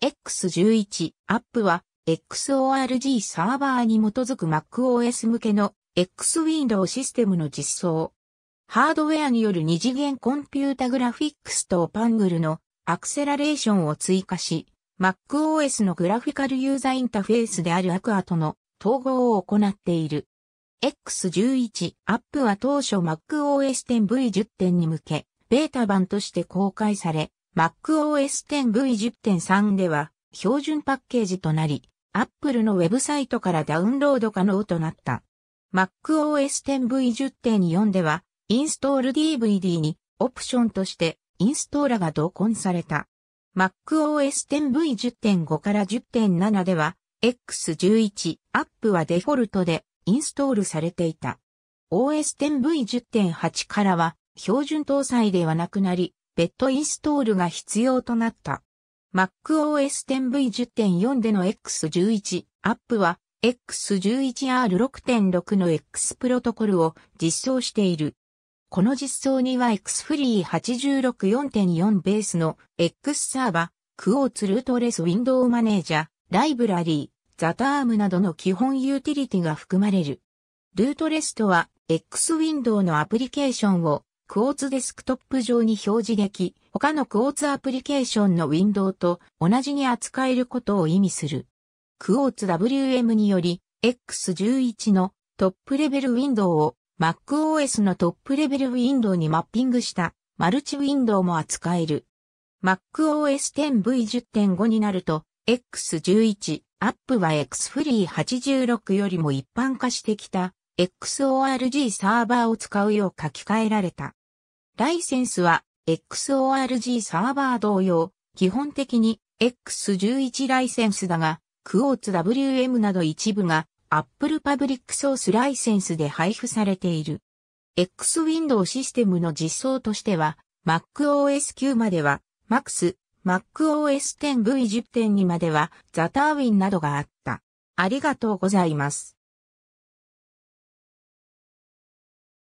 X11 アップは XORG サーバーに基づく MacOS 向けの X ウィンドウシステムの実装。ハードウェアによる二次元コンピュータグラフィックスとパングルのアクセラレーションを追加し、MacOS のグラフィカルユーザーインターフェースであるアクアとの統合を行っている。X11 アップは当初 MacOS 10V10 点に向け、ベータ版として公開され、MacOS10V10.3 では標準パッケージとなり、Apple のウェブサイトからダウンロード可能となった。MacOS10V10.4 では、インストール DVD にオプションとしてインストーラが同梱された。MacOS10V10.5 から10.7では、X11、App はデフォルトでインストールされていた。OS10V10.8 からは標準搭載ではなくなり、別途インストールが必要となった。MacOS 10V10.4 での X11 アップは X11R6.6 の X プロトコルを実装している。この実装には XFree864.4 ベースの X サーバ、ー、クオーツルートレスウィンドウマネージャー、ライブラリー、ザタームなどの基本ユーティリティが含まれる。ルートレスとは X ウィンドウのアプリケーションをクォーツデスクトップ上に表示でき、他のクォーツアプリケーションのウィンドウと同じに扱えることを意味する。クォーツ WM により、X11 のトップレベルウィンドウを MacOS のトップレベルウィンドウにマッピングしたマルチウィンドウも扱える。MacOS 10V10.5 になると、X11、アップは XFree86 よりも一般化してきた XORG サーバーを使うよう書き換えられた。ライセンスは XORG サーバー同様、基本的に X11 ライセンスだが、クォーツ WM など一部が Apple Public Source ライセンスで配布されている。X Window システムの実装としては、MacOS 9までは、Max、MacOS 10V10.2 までは、ザターウィンなどがあった。ありがとうございます。